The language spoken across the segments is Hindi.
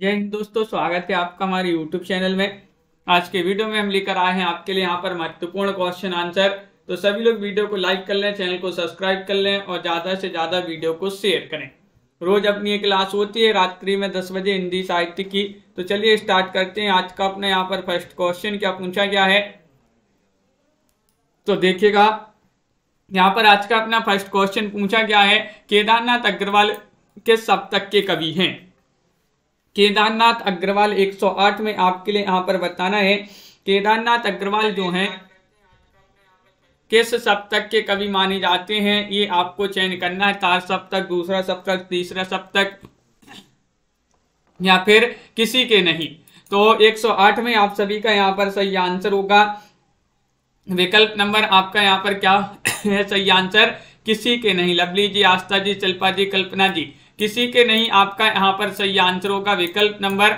जय हिंद दोस्तों स्वागत है आपका हमारे YouTube चैनल में आज के वीडियो में हम लेकर आए हैं आपके लिए यहाँ पर महत्वपूर्ण क्वेश्चन आंसर तो सभी लोग वीडियो को लाइक कर लें चैनल को सब्सक्राइब कर लें और ज़्यादा से ज़्यादा वीडियो को शेयर करें रोज अपनी एक क्लास होती है रात्रि में दस बजे हिंदी साहित्य की तो चलिए स्टार्ट करते हैं आज का अपने यहाँ पर फर्स्ट क्वेश्चन क्या पूछा गया है तो देखिएगा यहाँ पर आज का अपना फर्स्ट क्वेश्चन पूछा गया है केदारनाथ अग्रवाल किस सप्तक के कवि हैं केदारनाथ अग्रवाल 108 में आपके लिए यहां पर बताना है केदारनाथ अग्रवाल जो हैं किस सप्तक के कवि माने जाते हैं ये आपको चयन करना है चार सप्तक दूसरा सप्तक तीसरा सप्तक या फिर किसी के नहीं तो 108 में आप सभी का यहाँ पर सही आंसर होगा विकल्प नंबर आपका यहाँ पर क्या है सही आंसर किसी के नहीं लवली जी आस्था जी शिल्पा जी कल्पना जी किसी के नहीं आपका यहाँ पर सही आंसर होगा विकल्प नंबर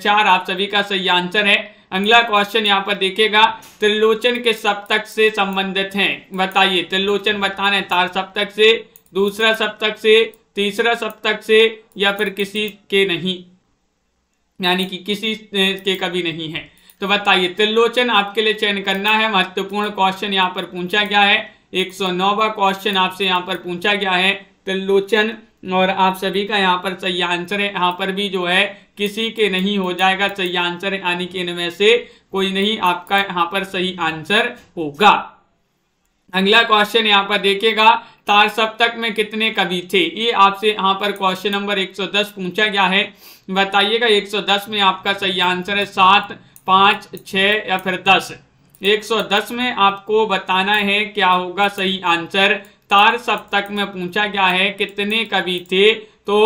चार आप सभी का सही आंसर है अगला क्वेश्चन यहाँ पर देखेगा त्रिलोचन के सप्तक से संबंधित हैं बताइए त्रिलोचन बताने तार सप्तक से दूसरा सप्तक से तीसरा सप्तक से या फिर किसी के नहीं यानी कि किसी के कभी नहीं है तो बताइए त्रिलोचन आपके लिए चयन करना है महत्वपूर्ण क्वेश्चन यहाँ पर पूछा गया है एक नौवा क्वेश्चन आपसे यहाँ पर पूछा गया है त्रिलोचन और आप सभी का यहाँ पर सही आंसर है यहाँ पर भी जो है किसी के नहीं हो जाएगा सही आंसर है यानी कि इनमें से कोई नहीं आपका यहाँ पर सही आंसर होगा अगला क्वेश्चन यहाँ पर देखेगा तार सप्तक में कितने कवि थे ये आपसे यहाँ पर क्वेश्चन नंबर 110 पूछा गया है बताइएगा 110 में आपका सही आंसर है सात पाँच छ या फिर दस 110 में आपको बताना है क्या होगा सही आंसर तार सप्तक में पूछा गया है कितने कवि थे तो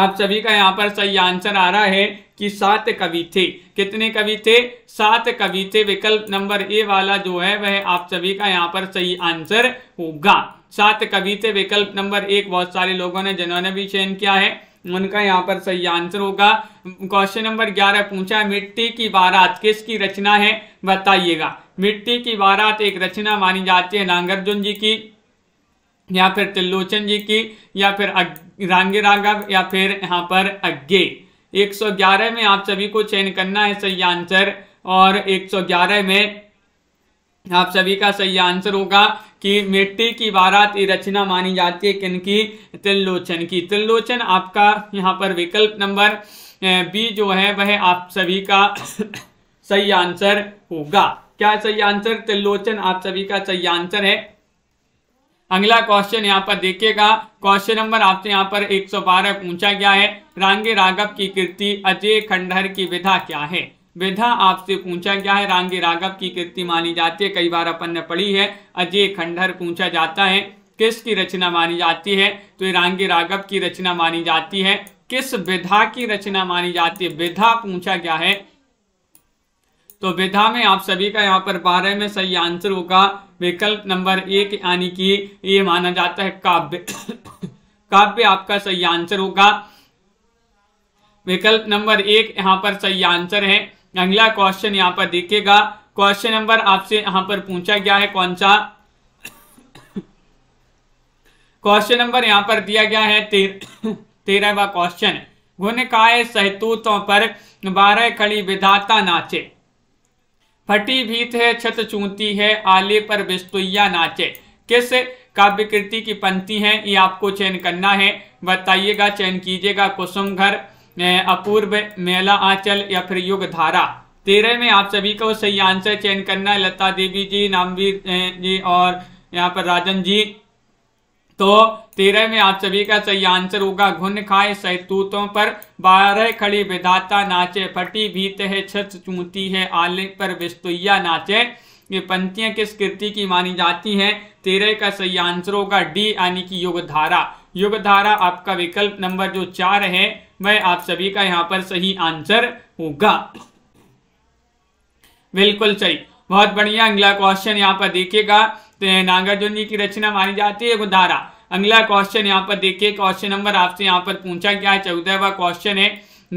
आप सभी का यहाँ पर सही आंसर आ रहा है कि सात कवि थे कितने कवि थे सात कवि थे विकल्प नंबर ए वाला जो है वह आप सभी का यहाँ पर सही आंसर होगा सात कवि थे विकल्प नंबर एक बहुत सारे लोगों ने जिन्होंने भी चयन किया है उनका यहाँ पर सही आंसर होगा क्वेश्चन नंबर ग्यारह पूछा है मिट्टी की बारात किसकी रचना है बताइएगा मिट्टी की बारात एक रचना मानी जाती है नागार्जुन जी की या फिर त्रिलोचन जी की या फिर रांगे राघव या फिर यहाँ पर अज्ञे 111 में आप सभी को चयन करना है सही आंसर और 111 में आप सभी का सही आंसर होगा कि मिट्टी की बारात ये रचना मानी जाती है किन की त्रिलोचन की त्रिलोचन आपका यहाँ पर विकल्प नंबर बी जो है वह आप सभी का सही आंसर होगा क्या सही आंसर त्रिलोचन आप सभी का सही आंसर है अगला क्वेश्चन यहाँ पर देखिएगा क्वेश्चन नंबर आपसे यहाँ पर 112 पूछा गया है रांगे राघव की कृति अजय खंडहर की विधा क्या है विधा आपसे पूछा गया है रांगे राघव की कृति मानी जाती है कई बार अपन ने पढ़ी है अजय खंडहर पूछा जाता है किसकी रचना मानी जाती है तो ये रांगे राघव की रचना मानी जाती है किस विधा की रचना मानी जाती है विधा पूछा गया है तो विधा में आप सभी का यहाँ पर बारह में सही आंसर होगा विकल्प नंबर एक यानी कि ये माना जाता है काव्य काव्य आपका सही आंसर होगा विकल्प नंबर एक यहाँ पर सही आंसर है अगला क्वेश्चन यहाँ पर देखिएगा क्वेश्चन नंबर आपसे यहाँ पर पूछा गया है कौन सा क्वेश्चन नंबर यहाँ पर दिया गया है तेरहवा क्वेश्चन गुण काय सहतूतों पर बारह खड़ी विधाता नाचे फटी भीत है छत चूंती है आले पर बिस्तुया नाचे किस काव्य कृति की पंक्ति है ये आपको चयन करना है बताइएगा चयन कीजिएगा कुसुम घर अपूर्व मेला आंचल या फिर युग धारा तेरह में आप सभी को सही आंसर चयन करना है लता देवी जी नामवीर जी और यहाँ पर राजन जी तो तेरह में आप सभी का सही आंसर होगा घुन खाए सैतूतों पर बारह खड़ी विधाता नाचे फटी भीत है छत चूती है आले पर विस्तुया नाचे ये पंक्तियां किस कृति की मानी जाती हैं तेरह का सही आंसर होगा डी यानी कि युगधारा युगधारा आपका विकल्प नंबर जो चार है वह आप सभी का यहाँ पर सही आंसर होगा बिल्कुल सही बहुत बढ़िया अगला क्वेश्चन यहाँ पर देखिएगा तो नागार्जुन जी की रचना मानी जाती है गुधारा अगला क्वेश्चन यहाँ पर देखिए क्वेश्चन नंबर आपसे यहाँ पर पूछा गया है चौदहवा क्वेश्चन है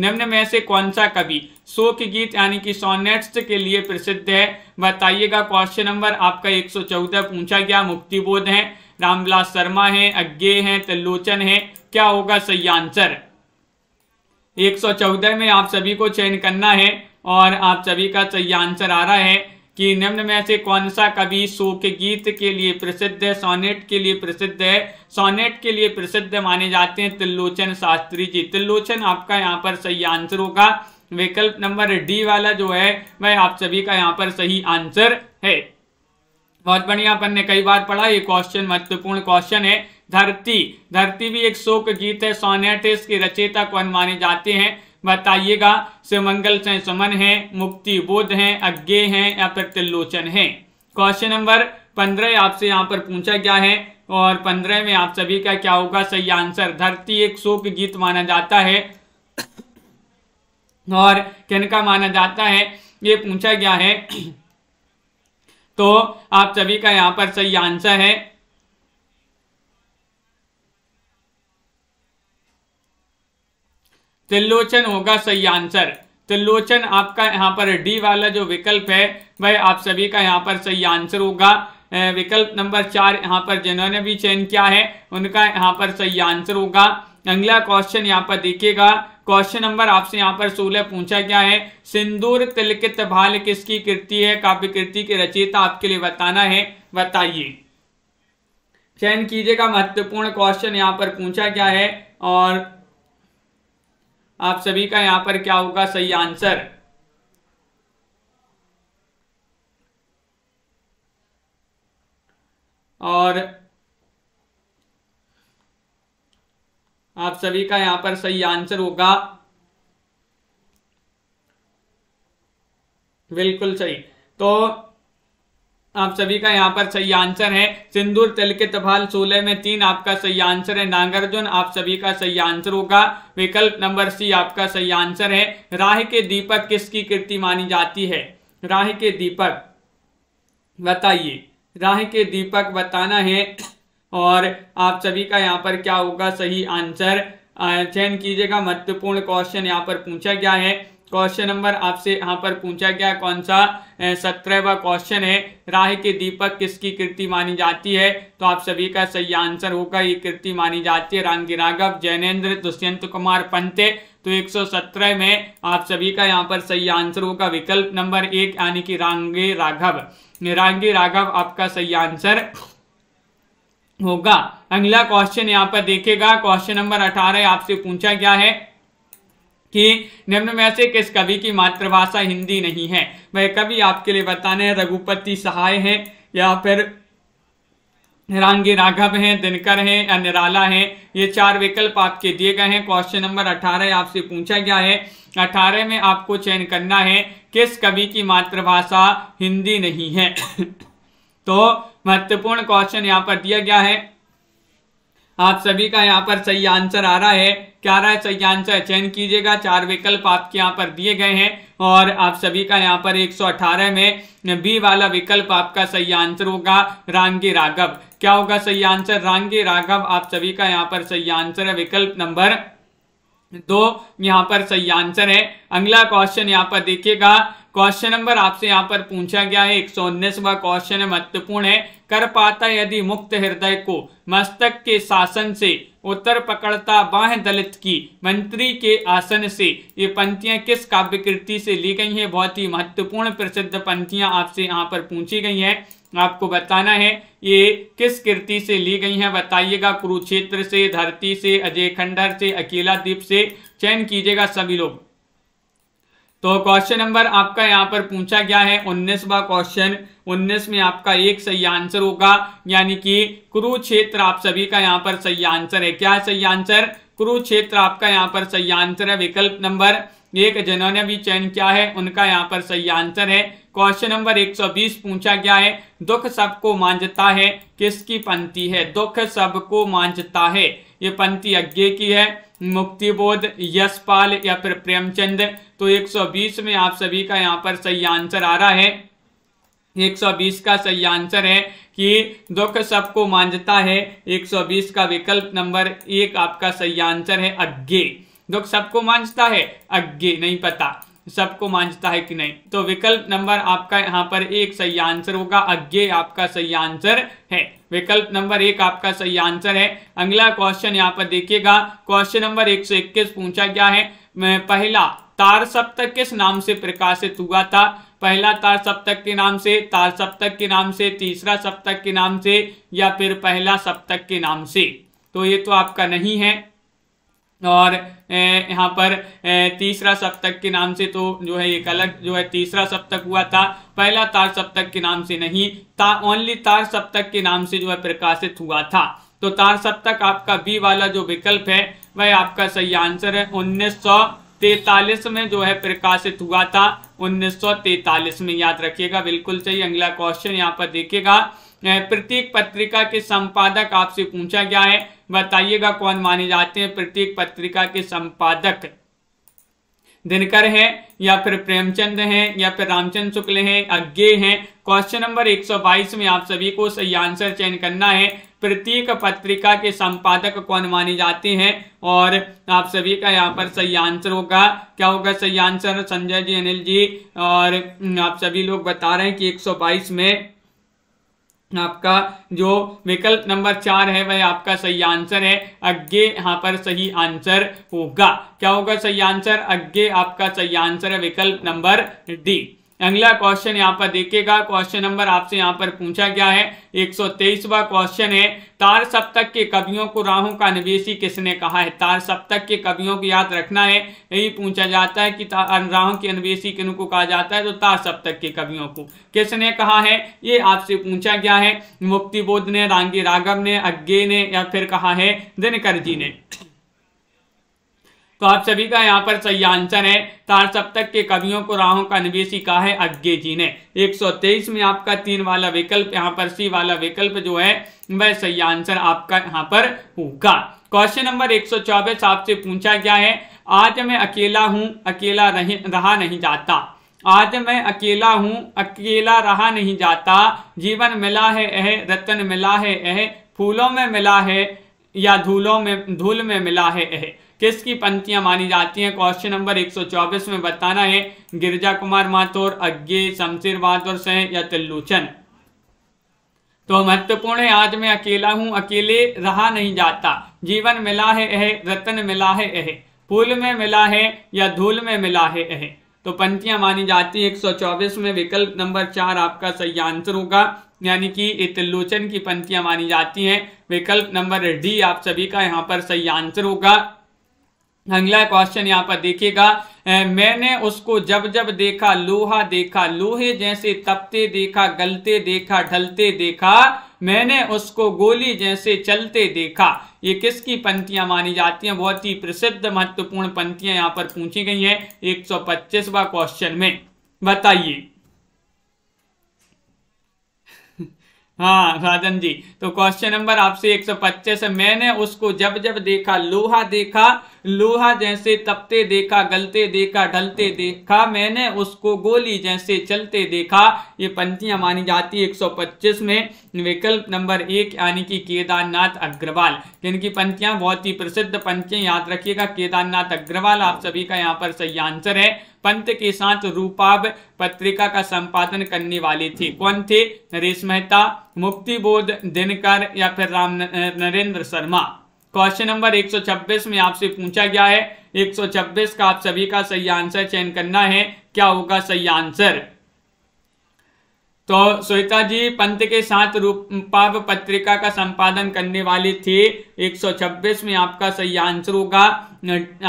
निम्न में से कौन सा कवि शोक गीत यानी कि सोनेट्स के लिए प्रसिद्ध है बताइएगा क्वेश्चन नंबर आपका 114 पूछा गया मुक्तिबोध है रामविलास शर्मा है अज्ञे है त्रिलोचन है क्या होगा सही आंसर 114 में आप सभी को चयन करना है और आप सभी का सही आंसर आ रहा है कि निम्न में से कौन सा कवि शोक गीत के लिए प्रसिद्ध है सोनेट के लिए प्रसिद्ध है सोनेट के लिए प्रसिद्ध माने जाते हैं तिल्लोचन शास्त्री जी तिल्लोचन आपका यहाँ पर सही आंसर होगा विकल्प नंबर डी वाला जो है वह आप सभी का यहाँ पर सही आंसर है बहुत बढ़िया अपन ने कई बार पढ़ा ये क्वेश्चन महत्वपूर्ण क्वेश्चन है धरती धरती भी एक शोक गीत है सोनेट है इसके रचेता कौन माने जाते हैं बताइएगा सुमंगल से सुमन है मुक्ति बोध है अज्ञे हैं या फिर त्रिलोचन है क्वेश्चन नंबर पंद्रह आपसे यहाँ पर पूछा गया है और पंद्रह में आप सभी का क्या होगा सही आंसर धरती एक शोक गीत माना जाता है और किनका माना जाता है ये पूछा गया है तो आप सभी का यहाँ पर सही आंसर है त्रिलोचन होगा सही आंसर त्रिलोचन आपका यहाँ पर डी वाला जो विकल्प है वह आप सभी का यहाँ पर सही आंसर होगा विकल्प नंबर चार यहाँ पर जिन्होंने भी चयन किया है उनका यहाँ पर सही आंसर होगा अगला क्वेश्चन यहाँ पर देखिएगा क्वेश्चन नंबर आपसे यहाँ पर सोलह पूछा गया है सिंदूर तिलकित भाल किसकी कृति है काव्य कृति की रचयिता आपके लिए बताना है बताइए चयन कीजिएगा महत्वपूर्ण क्वेश्चन यहाँ पर पूछा गया है और आप सभी का यहां पर क्या होगा सही आंसर और आप सभी का यहां पर सही आंसर होगा बिल्कुल सही तो आप सभी का यहाँ पर सही आंसर है सिंदूर तिल के तफाल सोलह में तीन आपका सही आंसर है नागार्जुन आप सभी का सही आंसर होगा विकल्प नंबर सी आपका सही आंसर है राह के दीपक किसकी कृति मानी जाती है राह के दीपक बताइए राह के दीपक बताना है और आप सभी का यहाँ पर क्या होगा सही आंसर चयन कीजिएगा महत्वपूर्ण क्वेश्चन यहाँ पर पूछा गया है क्वेश्चन नंबर आपसे यहाँ पर पूछा गया कौन सा सत्रहवा क्वेश्चन है राह के दीपक किसकी कृति मानी जाती है तो आप सभी का सही आंसर होगा ये कृति मानी जाती है रामगी राघव जैनेन्द्र दुष्यंत कुमार पंते तो 117 में आप सभी का यहाँ पर सही आंसर होगा विकल्प नंबर एक यानी कि रांगे राघव रांगे राघव आपका सही आंसर होगा अगला क्वेश्चन यहाँ पर देखेगा क्वेश्चन नंबर अठारह आपसे पूछा गया है कि निम्न में से किस कवि की मातृभाषा हिंदी नहीं है वह कवि आपके लिए बताने हैं रघुपति सहाय हैं या फिर रांगी राघव हैं दिनकर हैं या निराला हैं ये चार विकल्प आपके दिए गए हैं क्वेश्चन नंबर अठारह आपसे पूछा गया है अठारह में आपको चयन करना है किस कवि की मातृभाषा हिंदी नहीं है तो महत्वपूर्ण क्वेश्चन यहाँ पर दिया गया है आप सभी का यहाँ पर सही आंसर आ रहा है क्या रहा है सही आंसर चयन कीजिएगा चार विकल्प आपके यहाँ पर दिए गए हैं और आप सभी का यहाँ पर 118 में बी वाला विकल्प आपका सही आंसर होगा रांगी राघव क्या होगा सही आंसर रांगी राघव आप सभी का यहाँ पर सही आंसर है विकल्प नंबर दो यहाँ पर सही आंसर है अगला क्वेश्चन यहाँ पर देखिएगा क्वेश्चन नंबर आपसे यहाँ पर पूछा गया है एक सौ उन्नीसवा क्वेश्चन महत्वपूर्ण है कर पाता यदि मुक्त हृदय को मस्तक के शासन से उत्तर पकड़ता बाह दलित की मंत्री के आसन से ये पंक्तियां किस काव्य कृति से ली गई हैं बहुत ही महत्वपूर्ण प्रसिद्ध पंक्तियां आपसे यहाँ पर पूछी गई हैं आपको बताना है ये किस कृति से ली गई हैं बताइएगा कुरुक्षेत्र से धरती से अजय खंडर से अकेला द्वीप से चयन कीजिएगा सभी लोग तो क्वेश्चन नंबर आपका यहाँ पर पूछा गया है उन्नीसवा क्वेश्चन उन्नीस में आपका एक सही आंसर होगा यानी कि कुरुक्षेत्र आप सभी का यहाँ पर सही आंसर है क्या सही आंसर कुरुक्षेत्र आपका यहाँ पर सही आंसर है विकल्प नंबर एक जिन्होंने भी चयन किया है उनका यहाँ पर सही आंसर है क्वेश्चन नंबर 120 पूछा गया है दुख सबको मांझता है किसकी पंक्ति है दुख सबको मांझता है ये पंक्ति अज्ञे की है मुक्तिबोध यशपाल या फिर प्रेमचंद तो 120 में आप सभी का यहाँ पर सही आंसर आ रहा है 120 का सही आंसर है कि दुख सबको मानता है 120 का विकल्प नंबर एक आपका सही आंसर है अज्ञे दुख सबको मानता है अज्ञे नहीं पता सबको मानता है कि नहीं तो विकल्प नंबर आपका यहाँ पर एक सही आंसर होगा अज्ञे आपका सही आंसर है विकल्प नंबर एक आपका सही आंसर है अगला क्वेश्चन यहाँ पर देखिएगा क्वेश्चन नंबर एक सौ इक्कीस पूछा गया है पहला तार सप्तक किस नाम से प्रकाशित हुआ था पहला तार सप्तक के नाम से तार सप्तक के नाम से तीसरा सप्तक के नाम से या फिर पहला सप्तक के नाम से तो ये तो आपका नहीं है और यहाँ पर तीसरा सप्तक के नाम से तो जो है एक अलग जो है तीसरा सप्तक हुआ था पहला तार सप्तक के नाम से नहीं ता ओनली तार सप्तक के नाम से जो है प्रकाशित हुआ था तो तार सप्तक आपका बी वाला जो विकल्प है वह आपका सही आंसर है उन्नीस तैतालीस में जो है प्रकाशित हुआ था उन्नीस में याद रखिएगा बिल्कुल सही अगला क्वेश्चन यहाँ पर देखिएगा प्रत्येक पत्रिका के संपादक आपसे पूछा गया है बताइएगा कौन माने जाते हैं प्रत्येक पत्रिका के संपादक दिनकर हैं या फिर प्रेमचंद हैं या फिर रामचंद शुक्ल हैं अज्ञे हैं क्वेश्चन नंबर 122 में आप सभी को सही आंसर चयन करना है प्रत्येक पत्रिका के संपादक कौन माने जाते हैं और आप सभी का यहाँ पर सही आंसर होगा क्या होगा सही आंसर संजय जी अनिल जी और आप सभी लोग बता रहे हैं कि 122 में आपका जो विकल्प नंबर चार है वह आपका सही आंसर है अज्ञे यहाँ पर सही आंसर होगा क्या होगा सही आंसर अज्ञे आपका सही आंसर है विकल्प नंबर डी अगला क्वेश्चन यहाँ पर देखिएगा क्वेश्चन नंबर आपसे यहाँ पर पूछा गया है 123वां क्वेश्चन है तार सप्तक के कवियों को राहों का निवेशी किसने कहा है तार सप्तक के कवियों को याद रखना है यही पूछा जाता है कि राहों के अनवेशी किन को कहा जाता है तो तार सप्तक के कवियों को किसने कहा है ये आपसे पूछा गया है मुक्तिबोध ने रांगी राघव ने अज्ञे ने या फिर कहा है दिनकर जी ने तो आप सभी का यहाँ पर सही आंसर है तार सप्तक के कवियों को राहों का निवेशी कहा है अज्ञे जी ने 123 में आपका तीन वाला विकल्प यहाँ पर सी वाला विकल्प जो है वह सही आंसर आपका यहाँ पर होगा क्वेश्चन नंबर एक आपसे पूछा गया है आज मैं अकेला हूँ अकेला रहा नहीं जाता आज मैं अकेला हूँ अकेला रहा नहीं जाता जीवन मिला है यह रतन मिला है यह फूलों में मिला है या धूलों में धूल में मिला है यह किसकी पंक्तियां मानी जाती हैं क्वेश्चन नंबर 124 में बताना है गिरजा कुमार माथुर अज्ञे शमशीर बहादुर सिंह या तिल्लुचन तो महत्वपूर्ण है आज मैं अकेला हूं अकेले रहा नहीं जाता जीवन मिला है एह रतन मिला है एह फूल में मिला है या धूल में मिला है एह तो पंक्तियां मानी जाती है 124 में विकल्प नंबर चार आपका सही आंसर होगा यानी कि तिल्लोचन की पंक्तियां मानी जाती हैं विकल्प नंबर डी आप सभी का यहाँ पर सही आंसर होगा अगला क्वेश्चन यहाँ पर देखिएगा मैंने उसको जब जब देखा लोहा देखा लोहे जैसे तपते देखा गलते देखा ढलते देखा मैंने उसको गोली जैसे चलते देखा ये किसकी पंक्तियां मानी जाती हैं बहुत ही प्रसिद्ध महत्वपूर्ण पंक्तियां यहाँ पर पूछी गई हैं 125वां क्वेश्चन में बताइए हाँ राजन जी तो क्वेश्चन नंबर आपसे 125 है मैंने उसको जब जब देखा लोहा देखा लोहा जैसे तपते देखा गलते देखा ढलते देखा मैंने उसको गोली जैसे चलते देखा ये पंक्तियां मानी जाती है 125 में विकल्प नंबर एक यानी कि केदारनाथ अग्रवाल जिनकी पंक्तियां बहुत ही प्रसिद्ध पंक्तियां याद रखिएगा केदारनाथ अग्रवाल आप सभी का यहाँ पर सही आंसर है पंत के साथ रूपाब पत्रिका का संपादन करने वाले थे कौन थे नरेश मेहता मुक्तिबोध दिनकर या फिर राम नरेंद्र शर्मा क्वेश्चन नंबर 126 में आपसे पूछा गया है 126 का आप सभी का सही आंसर चयन करना है क्या होगा सही आंसर तो श्वेता जी पंत के साथ रूपाव पत्रिका का संपादन करने वाली थी 126 में आपका सही आंसर होगा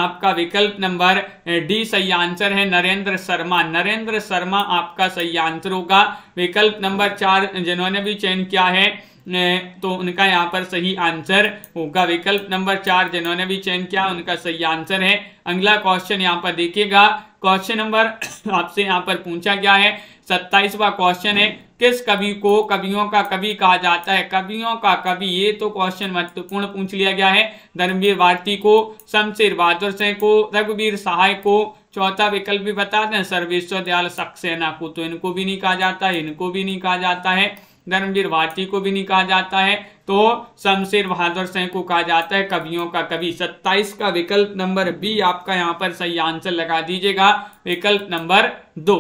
आपका विकल्प नंबर डी सही आंसर है नरेंद्र शर्मा नरेंद्र शर्मा आपका सही आंसर होगा विकल्प नंबर चार जिन्होंने भी चयन किया है तो उनका यहाँ पर सही आंसर होगा विकल्प नंबर चार जिन्होंने भी चयन किया उनका सही आंसर है अगला क्वेश्चन यहाँ पर देखिएगा क्वेश्चन नंबर आपसे यहाँ पर पूछा गया है सत्ताईसवा क्वेश्चन है किस कवि को कवियों का कवि कहा जाता है कवियों का कवि ये तो क्वेश्चन महत्वपूर्ण पूछ लिया गया है धर्मवीर भारती को शमशेर बहादुर सिंह को रघुवीर सहाय को चौथा विकल्प भी बता दें सर्वेश्वर दयाल सक्सेना को तो इनको भी नहीं कहा जाता है इनको भी नहीं कहा जाता है धर्मवीर भारती को भी नहीं कहा जाता है तो शमशेर बहादुर सिंह को कहा जाता है कवियों का कवि सत्ताईस का विकल्प नंबर बी आपका यहाँ पर सही आंसर लगा दीजिएगा विकल्प नंबर दो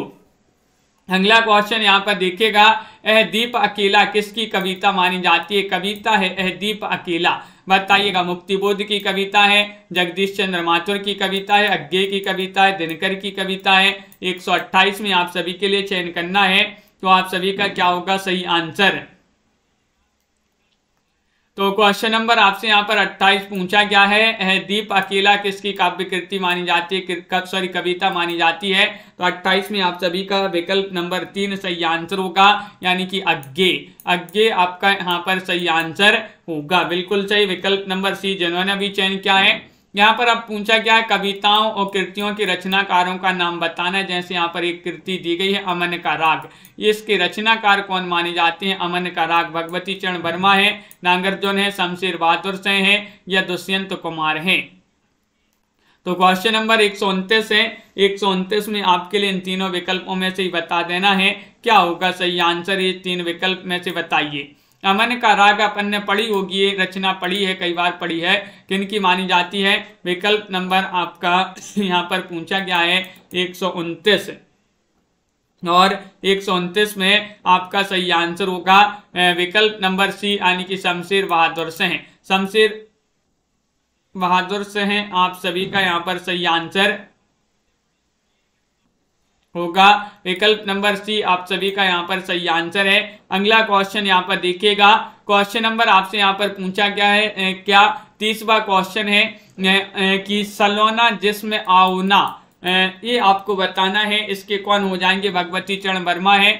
अगला क्वेश्चन यहाँ पर देखिएगा एह दीप अकेला किसकी कविता मानी जाती है कविता है एह दीप अकेला बताइएगा मुक्तिबोध की कविता है जगदीश चंद्र माथुर की कविता है अज्ञे की कविता है दिनकर की कविता है 128 में आप सभी के लिए चयन करना है तो आप सभी का क्या होगा सही आंसर तो क्वेश्चन नंबर आपसे यहाँ पर 28 पूछा गया है दीप अकेला किसकी काव्य कृति मानी जाती है कब सॉरी कविता मानी जाती है तो 28 में आप सभी का विकल्प नंबर तीन सही आंसर होगा यानी कि अज्ञे अज्ञे आपका यहाँ पर सही आंसर होगा बिल्कुल सही विकल्प नंबर सी जिन्होंने अभी चयन किया है यहाँ पर अब पूछा गया है कविताओं और कृतियों के रचनाकारों का नाम बताना है जैसे यहाँ पर एक कृति दी गई है अमन का राग इसके रचनाकार कौन माने जाते हैं अमन का राग भगवती चरण वर्मा है नागार्जुन है शमशेर बहादुर से है या दुष्यंत कुमार हैं तो क्वेश्चन नंबर एक सौ उनतीस है एक सौ उनतीस में आपके लिए इन तीनों विकल्पों में से ही बता देना है क्या होगा सही आंसर ये तीन विकल्प में से बताइए अमन का राग अपन ने पढ़ी होगी ये रचना पढ़ी है कई बार पढ़ी है किन की मानी जाती है विकल्प नंबर आपका यहाँ पर पूछा गया है एक और एक में आपका सही आंसर होगा विकल्प नंबर सी यानी कि शमशेर बहादुर से हैं शमशेर बहादुर से हैं आप सभी का यहाँ पर सही आंसर होगा विकल्प नंबर सी आप सभी का यहाँ पर सही आंसर है अगला क्वेश्चन यहाँ पर देखिएगा क्वेश्चन नंबर आपसे यहाँ पर पूछा गया है क्या तीसवा क्वेश्चन है ए, ए, कि सलोना जिसम आउना ये आपको बताना है इसके कौन हो जाएंगे भगवती चरण वर्मा है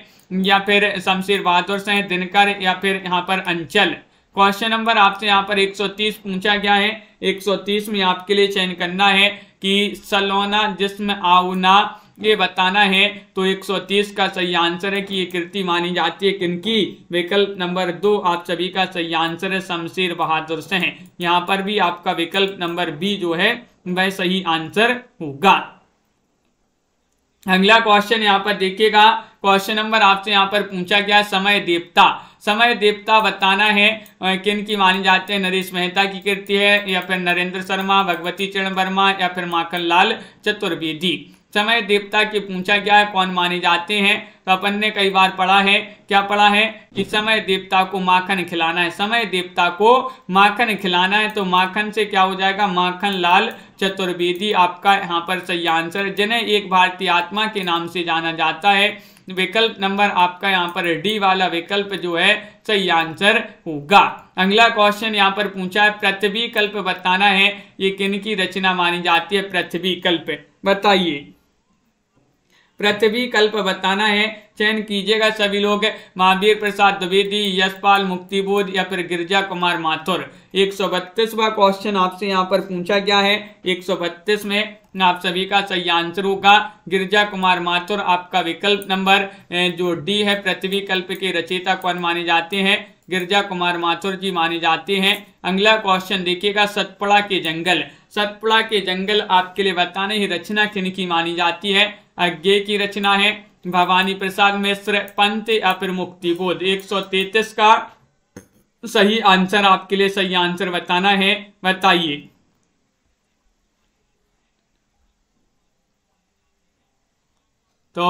या फिर शमशीर बहादुर से दिनकर या फिर यहाँ पर अंचल क्वेश्चन नंबर आपसे यहाँ पर 130 पूछा गया है 130 में आपके लिए चयन करना है कि सलोना जिसम आउना ये बताना है तो 130 का सही आंसर है कि ये कृति मानी जाती है किनकी विकल्प नंबर दो आप सभी का सही आंसर है शमशेर बहादुर से है यहाँ पर भी आपका विकल्प नंबर बी जो है वह सही आंसर होगा अगला क्वेश्चन यहाँ पर देखिएगा क्वेश्चन नंबर आपसे यहाँ पर पूछा गया समय देवता समय देवता बताना है किन की मानी जाते हैं नरेश मेहता की कृति है या फिर नरेंद्र शर्मा भगवती चरण वर्मा या फिर माखन लाल चतुर्वेदी समय देवता की पूछा गया है कौन माने जाते हैं तो अपन ने कई बार पढ़ा है क्या पढ़ा है कि समय देवता को माखन खिलाना है समय देवता को माखन खिलाना है तो माखन से क्या हो जाएगा माखन लाल चतुर्वेदी आपका यहाँ पर सही आंसर जिन्हें एक भारतीय आत्मा के नाम से जाना जाता है विकल्प नंबर आपका यहाँ पर डी वाला विकल्प जो है सही आंसर होगा अगला क्वेश्चन यहाँ पर पूछा है पृथ्वी कल्प बताना है ये किन की रचना मानी जाती है पृथ्वी कल्प बताइए पृथ्वी कल्प बताना है चयन कीजिएगा सभी लोग महावीर प्रसाद द्विवेदी यशपाल मुक्तिबोध या फिर गिरजा कुमार माथुर एक सौ बत्तीसवा क्वेश्चन आपसे यहाँ पर पूछा गया है एक सौ बत्तीस में आप सभी का सही आंसर होगा गिरजा कुमार माथुर आपका विकल्प नंबर जो डी है पृथ्वी कल्प के रचयिता कौन माने जाते हैं गिरजा कुमार माथुर जी माने जाते हैं अगला क्वेश्चन देखिएगा सतपुड़ा के जंगल सतपुड़ा के जंगल आपके लिए बताने ही रचना किन की मानी जाती है अज्ञे की रचना है भवानी प्रसाद मिश्र पंत या फिर मुक्ति बोध एक का सही आंसर आपके लिए सही आंसर बताना है बताइए तो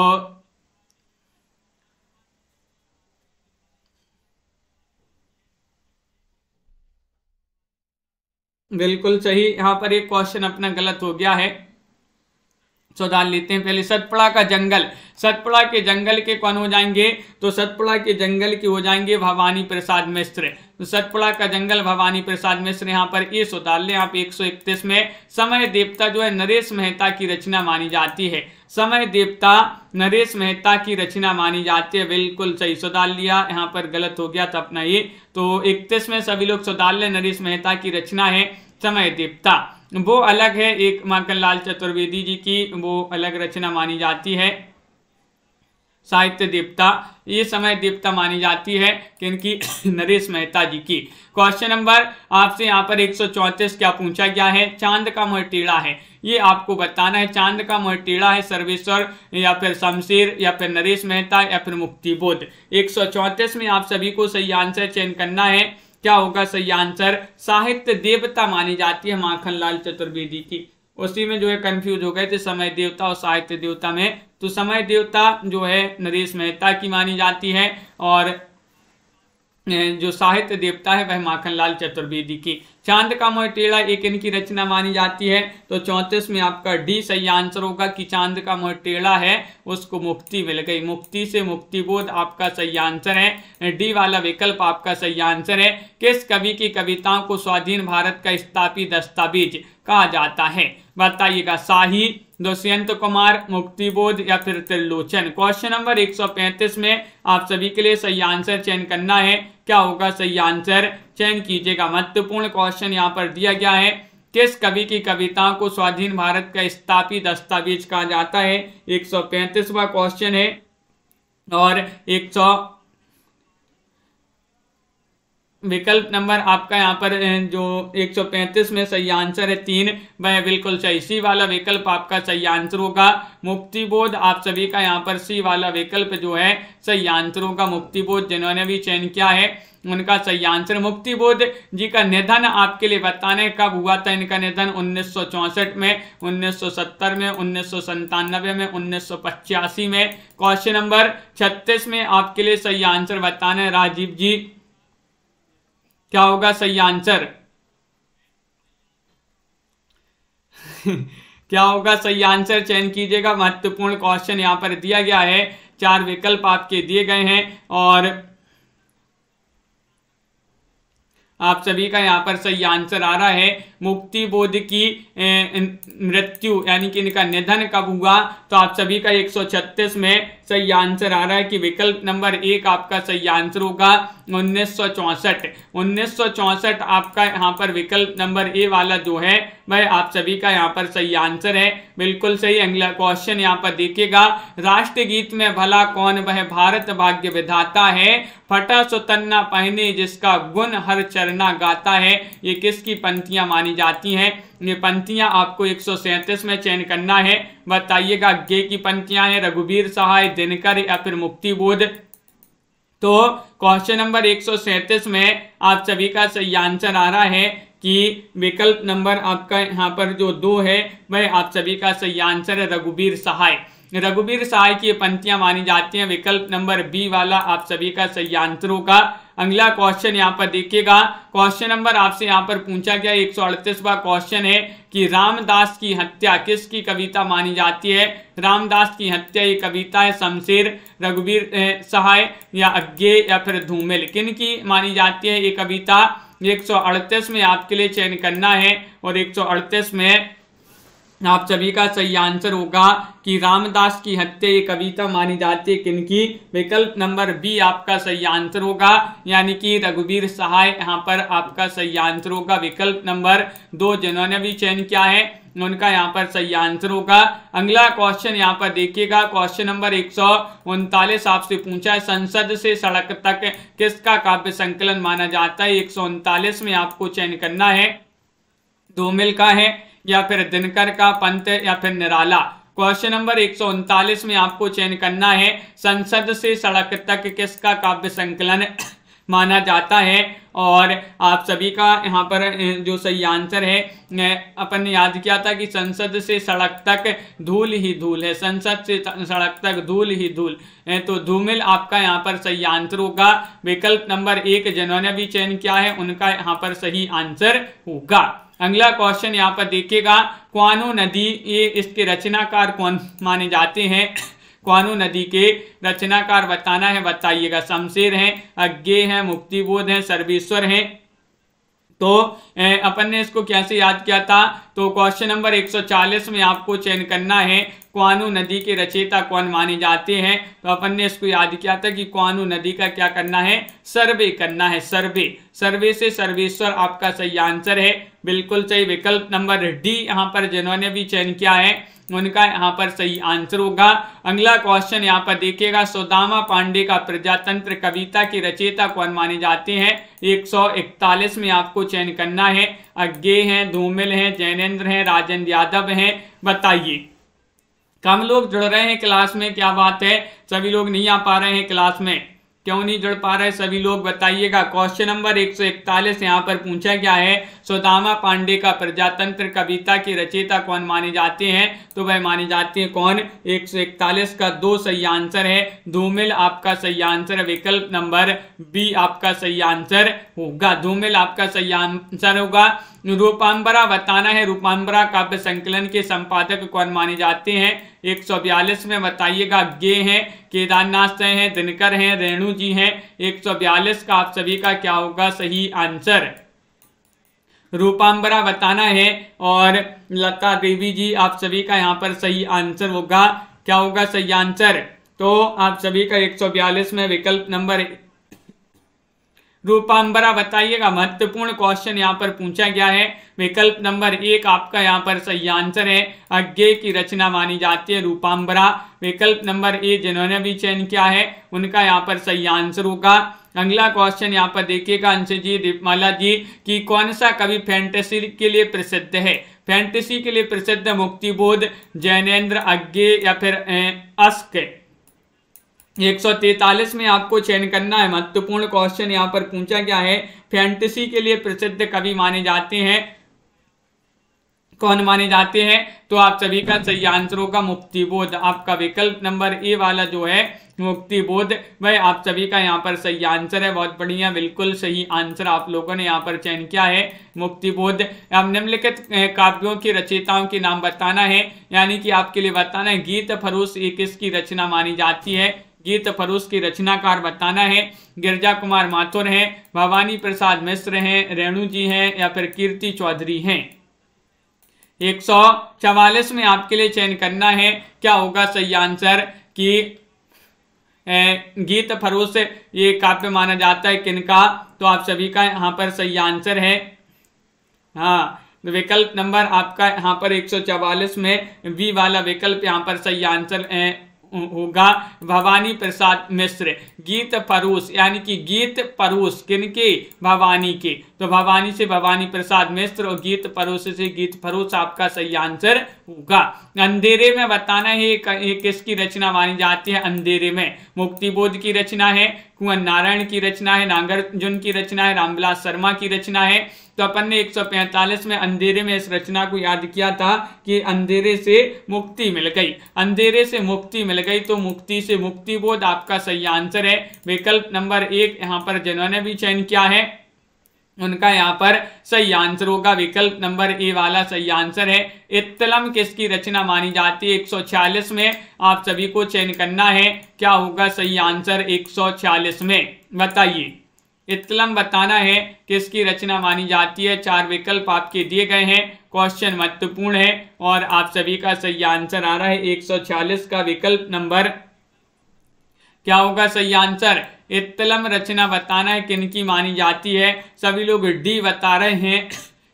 बिल्कुल सही यहां पर एक क्वेश्चन अपना गलत हो गया है सुधार लेते हैं पहले सतपुड़ा का जंगल सतपुड़ा के जंगल के कौन हो जाएंगे तो सतपुड़ा के जंगल के हो जाएंगे भवानी प्रसाद मिश्र तो सतपुड़ा का जंगल भवानी प्रसाद मिश्र यहाँ पर ये सुधार लें आप इकतीस में समय देवता जो है नरेश मेहता की रचना मानी जाती है समय देवता नरेश मेहता की रचना मानी जाती है बिल्कुल सही सुधार लिया यहाँ पर गलत हो गया था अपना ये तो इकतीस में सभी लोग सुधार लें नरेश मेहता की रचना है समय देवता वो अलग है एक माखन लाल चतुर्वेदी जी की वो अलग रचना मानी जाती है साहित्य देवता ये समय देवता मानी जाती है क्योंकि नरेश मेहता जी की क्वेश्चन नंबर आपसे यहाँ पर एक क्या पूछा गया है चांद का मोह टेढ़ा है ये आपको बताना है चांद का मोह टेढ़ा है सर्वेश्वर या फिर शमशेर या फिर नरेश मेहता या फिर मुक्तिबोध एक में आप सभी को सही आंसर चयन करना है क्या होगा सही आंसर साहित्य देवता मानी जाती है माखनलाल चतुर्वेदी की उसी में जो है कंफ्यूज हो गए थे समय देवता और साहित्य देवता में तो समय देवता जो है नरेश मेहता की मानी जाती है और जो साहित्य देवता है वह माखनलाल चतुर्वेदी की चांद का मोह टेड़ा एक इनकी रचना मानी जाती है तो चौंतीस में आपका डी सही आंसर होगा कि चांद का मोह टेड़ा है उसको मुक्ति मिल गई मुक्ति से मुक्ति बोध आपका सही आंसर है डी वाला विकल्प आपका सही आंसर है किस कवि की कविताओं को स्वाधीन भारत का स्थापित दस्तावेज कहा जाता है बताइएगा शाही दुष्यंत कुमार मुक्तिबोध या फिर त्रिलोचन क्वेश्चन नंबर 135 में आप सभी के लिए सही आंसर चयन करना है क्या होगा सही आंसर चयन कीजिएगा महत्वपूर्ण क्वेश्चन यहाँ पर दिया गया है किस कवि की कविताओं को स्वाधीन भारत का स्थापित दस्तावेज कहा जाता है एक क्वेश्चन है और एक सौ विकल्प नंबर आपका यहाँ पर जो 135 में सही आंसर है तीन वह बिल्कुल सही सी वाला विकल्प आपका सही आंसर होगा मुक्तिबोध आप सभी का यहाँ पर सी वाला विकल्प जो है सही का मुक्ति मुक्तिबोध जिन्होंने भी चयन किया है उनका सही आंसर मुक्ति बोध जी का निधन आपके लिए बताने कब हुआ था इनका निधन उन्नीस में 1970 में उन्नीस में उन्नीस में क्वेश्चन नंबर छत्तीस में आपके लिए सही आंसर बताने राजीव जी क्या होगा सही आंसर क्या होगा सही आंसर चयन कीजिएगा महत्वपूर्ण क्वेश्चन यहां पर दिया गया है चार विकल्प आपके दिए गए हैं और आप सभी का यहाँ पर सही आंसर आ रहा है मुक्ति बोध की मृत्यु यानी कि इनका निधन कब हुआ तो आप सभी का एक में सही आंसर आ रहा है कि विकल्प नंबर एक आपका सही आंसर होगा उन्नीस सौ उन्नीस सौ आपका यहाँ पर विकल्प नंबर ए वाला जो है वह आप सभी का यहाँ पर सही आंसर है बिल्कुल सही अगला क्वेश्चन यहाँ पर देखिएगा राष्ट्रीय गीत में भला कौन वह भारत भाग्य विधाता है फटा सुतन्ना पहने जिसका गुण हर चरना गाता है ये किसकी पंक्तियां मानी जाती हैं ये पंक्तियां आपको एक में चयन करना है बताइएगा गे की पंक्तियां हैं रघुवीर सहाय दिनकर या फिर मुक्तिबोध तो क्वेश्चन नंबर एक में आप सभी का सही आंसर आ रहा है कि विकल्प नंबर आपका यहाँ पर जो दो है वह आप सभी का सही आंसर है रघुबीर सहाय रघुबीर सहाय की पंक्तियां मानी जाती हैं विकल्प नंबर बी वाला आप सभी का आंसरों का अगला क्वेश्चन यहाँ पर देखिएगा क्वेश्चन नंबर आपसे यहाँ पर पूछा गया एक सौ क्वेश्चन है कि रामदास की हत्या किसकी कविता मानी जाती है रामदास की हत्या ये कविता है शमशेर रघुवीर सहाय या अज्ञे या फिर धूमिल किन की मानी जाती है ये कविता एक में आपके लिए चयन करना है और एक में आप सभी का सही आंसर होगा कि रामदास की हत्या ये कविता मानी जाती है किनकी विकल्प नंबर बी आपका सही आंसर होगा यानी कि रघुवीर सहाय यहाँ पर आपका सही आंसर होगा विकल्प नंबर दो जिन्होंने भी चयन किया है उनका यहाँ पर सही आंसर होगा अगला क्वेश्चन यहाँ पर देखिएगा क्वेश्चन नंबर एक सौ उनतालीस आपसे पूछा है संसद से सड़क तक किसका काव्य संकलन माना जाता है एक सौ उनतालीस में आपको चयन करना है मिल का है या फिर दिनकर का पंत या फिर निराला क्वेश्चन नंबर एक में आपको चयन करना है संसद से सड़क तक किसका काव्य संकलन माना जाता है और आप सभी का यहाँ पर जो सही आंसर है अपन ने याद किया था कि संसद से सड़क तक धूल ही धूल है संसद से सड़क तक धूल ही धूल है तो धूमिल आपका यहाँ पर सही आंसर होगा विकल्प नंबर एक जिन्होंने भी चयन किया है उनका यहाँ पर सही आंसर होगा अगला क्वेश्चन यहाँ पर देखिएगा क्वानो नदी ये इसके रचनाकार कौन माने जाते हैं क्वानो नदी के रचनाकार बताना है बताइएगा शमशेर हैं अज्ञे हैं मुक्तिबोध हैं सर्वेश्वर हैं तो अपन ने इसको कैसे याद किया था तो क्वेश्चन नंबर 140 में आपको चयन करना है क्वानो नदी के रचयिता कौन माने जाते हैं तो अपन ने इसको याद किया था कि क्वानो नदी का क्या करना है सर्वे करना है सर्वे सर्वे से सर्वेश्वर आपका सही आंसर है बिल्कुल सही विकल्प नंबर डी यहाँ पर जिन्होंने भी चयन किया है उनका यहाँ पर सही आंसर होगा अगला क्वेश्चन यहाँ पर देखिएगा सुदामा पांडे का प्रजातंत्र कविता की रचयिता कौन माने जाते हैं 141 में आपको चयन करना है अज्ञे हैं धूमिल हैं जैनेन्द्र हैं राजेंद्र यादव हैं बताइए कम लोग जुड़ रहे हैं क्लास में क्या बात है सभी लोग नहीं आ पा रहे हैं क्लास में क्यों नहीं जुड़ पा रहे सभी लोग बताइएगा क्वेश्चन नंबर 141 सौ इकतालीस यहाँ पर पूछा गया है सुदामा पांडे का प्रजातंत्र कविता की रचयिता कौन माने जाते हैं तो वह माने जाते हैं कौन एक सौ इकतालीस का दो सही आंसर है धूमिल आपका सही आंसर विकल्प नंबर बी आपका सही आंसर होगा धूमिल आपका सही आंसर होगा रूपांबरा बताना है रूपांबरा काव्य संकलन के संपादक कौन माने जाते हैं एक सौ बयालीस में बताइएगा गे हैं केदारनाथ हैं दिनकर हैं रेणु जी हैं एक सौ बयालीस का आप सभी का क्या होगा सही आंसर रूपांबरा बताना है और लता देवी जी आप सभी का यहाँ पर सही आंसर होगा क्या होगा सही आंसर तो आप सभी का 142 में विकल्प नंबर रूपांबरा बताइएगा महत्वपूर्ण क्वेश्चन यहाँ पर पूछा गया है विकल्प नंबर एक आपका यहाँ पर सही आंसर है अज्ञे की रचना मानी जाती है रूपांबरा विकल्प नंबर ए जिन्होंने भी चयन किया है उनका यहाँ पर सही आंसर होगा अगला क्वेश्चन यहाँ पर देखिएगा अंशु जी दीपमाला जी की कौन सा कवि फैंटेसी के लिए प्रसिद्ध है फैंटेसी के लिए प्रसिद्ध मुक्तिबोध जैनेन्द्र अज्ञे या फिर अस्क एक सौ तैतालीस में आपको चयन करना है महत्वपूर्ण क्वेश्चन यहाँ पर पूछा गया है फैंटेसी के लिए प्रसिद्ध कवि माने जाते हैं कौन माने जाते हैं तो आप सभी का सही आंसरों का मुक्ति बोध आपका विकल्प नंबर ए वाला जो है मुक्ति बोध भाई आप सभी का यहाँ पर सही आंसर है बहुत बढ़िया बिल्कुल सही आंसर आप लोगों ने यहाँ पर चयन किया है मुक्ति बोध अब निम्नलिखित काव्यों की रचयिताओं के नाम बताना है यानी कि आपके लिए बताना है गीत फरूस एक इसकी रचना मानी जाती है गीत फरूस की रचनाकार बताना है गिरजा कुमार माथुर हैं भवानी प्रसाद मिश्र हैं रेणु जी हैं या फिर कीर्ति चौधरी हैं एक सौ चवालीस में आपके लिए चयन करना है क्या होगा सही आंसर कि गीत फरोश ये काव्य माना जाता है किनका तो आप सभी का यहाँ पर सही आंसर है हाँ विकल्प नंबर आपका यहाँ पर एक सौ चवालीस में वी वाला विकल्प यहाँ पर सही आंसर है होगा भवानी प्रसाद मिश्र गीत परोस यानी कि गीत किन किनके भवानी के तो भवानी से भवानी प्रसाद मिश्र और गीत परोस से गीत परोस आपका सही आंसर होगा अंधेरे में बताना है ये किसकी रचना मानी जाती है अंधेरे में मुक्ति बोध की रचना है कुंवर नारायण की रचना है नागार्जुन की रचना है रामविलास शर्मा की रचना है तो अपन ने 145 में अंधेरे में इस रचना को याद किया था कि अंधेरे से मुक्ति मिल गई अंधेरे से मुक्ति मिल गई तो मुक्ति से मुक्ति बोध आपका सही आंसर है विकल्प नंबर एक यहाँ पर जिन्होंने भी चयन किया है उनका यहाँ पर सही आंसर होगा विकल्प नंबर ए वाला सही आंसर है इतलम किसकी रचना मानी जाती है 146 में आप सभी को चयन करना है क्या होगा सही आंसर 146 में बताइए इतलम बताना है किसकी रचना मानी जाती है चार विकल्प आपके दिए गए हैं क्वेश्चन महत्वपूर्ण है और आप सभी का सही आंसर आ रहा है 146 का विकल्प नंबर क्या होगा सही आंसर इतलम रचना बताना है किनकी मानी जाती है सभी लोग डी बता रहे हैं